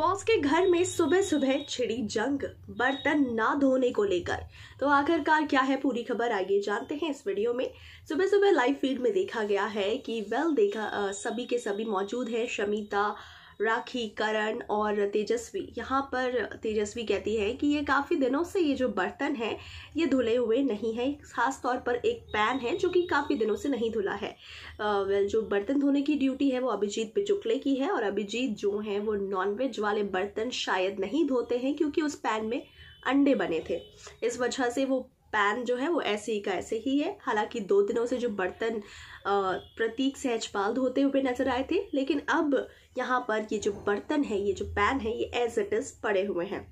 boss के घर में सुबह सुबह छिड़ी जंग बर्तन ना धोने को लेकर तो आखिरकार क्या है पूरी खबर आइए जानते हैं इस वीडियो में सुबह सुबह लाइव फीड में देखा गया है कि वेल देखा आ, सभी के सभी मौजूद है शमिता राखी करण और तेजस्वी यहाँ पर तेजस्वी कहती है कि ये काफ़ी दिनों से ये जो बर्तन है ये धुले हुए नहीं है खास तौर पर एक पैन है जो कि काफ़ी दिनों से नहीं धुला है वेल जो बर्तन धोने की ड्यूटी है वो अभिजीत पिचुकले की है और अभिजीत जो हैं वो नॉनवेज वाले बर्तन शायद नहीं धोते हैं क्योंकि उस पैन में अंडे बने थे इस वजह से वो पैन जो है वो ऐसे ही का ऐसे ही है हालांकि दो दिनों से जो बर्तन प्रतीक सहजपाल धोते हुए नजर आए थे लेकिन अब यहाँ पर ये जो बर्तन है ये जो पैन है ये एज इट इज़ पड़े हुए हैं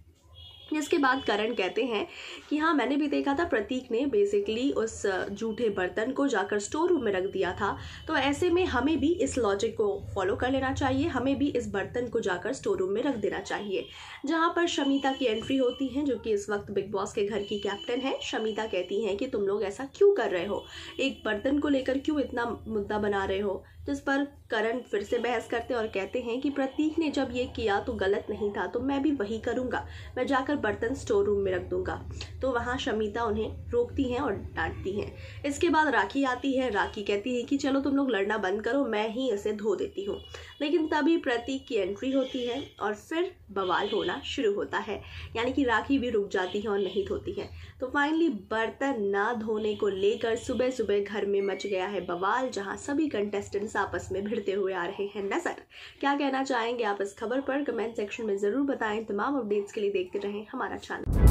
इसके बाद करण कहते हैं कि हाँ मैंने भी देखा था प्रतीक ने बेसिकली उस जूठे बर्तन को जाकर स्टोर रूम में रख दिया था तो ऐसे में हमें भी इस लॉजिक को फॉलो कर लेना चाहिए हमें भी इस बर्तन को जाकर स्टोर रूम में रख देना चाहिए जहाँ पर शमिता की एंट्री होती है जो कि इस वक्त बिग बॉस के घर की कैप्टन है शमिता कहती हैं कि तुम लोग ऐसा क्यों कर रहे हो एक बर्तन को लेकर क्यों इतना मुद्दा बना रहे हो जिस पर करण फिर से बहस करते और कहते हैं कि प्रतीक ने जब ये किया तो गलत नहीं था तो मैं भी वही करूँगा मैं जाकर बर्तन स्टोर रूम में रख दूंगा तो वहाँ शमिता उन्हें रोकती हैं और डांटती हैं इसके बाद राखी आती है राखी कहती है कि चलो तुम लोग लड़ना बंद करो मैं ही इसे धो देती हूँ लेकिन तभी प्रतीक की एंट्री होती है और फिर बवाल होना शुरू होता है यानी कि राखी भी रुक जाती है और नहीं धोती है तो फाइनली बर्तन ना धोने को लेकर सुबह सुबह घर में मच गया है बवाल जहां सभी कंटेस्टेंट्स आपस में भिड़ते हुए आ रहे हैं नजर क्या कहना चाहेंगे आप इस खबर पर कमेंट सेक्शन में ज़रूर बताएं तमाम अपडेट्स के लिए देखते रहें हमारा चैनल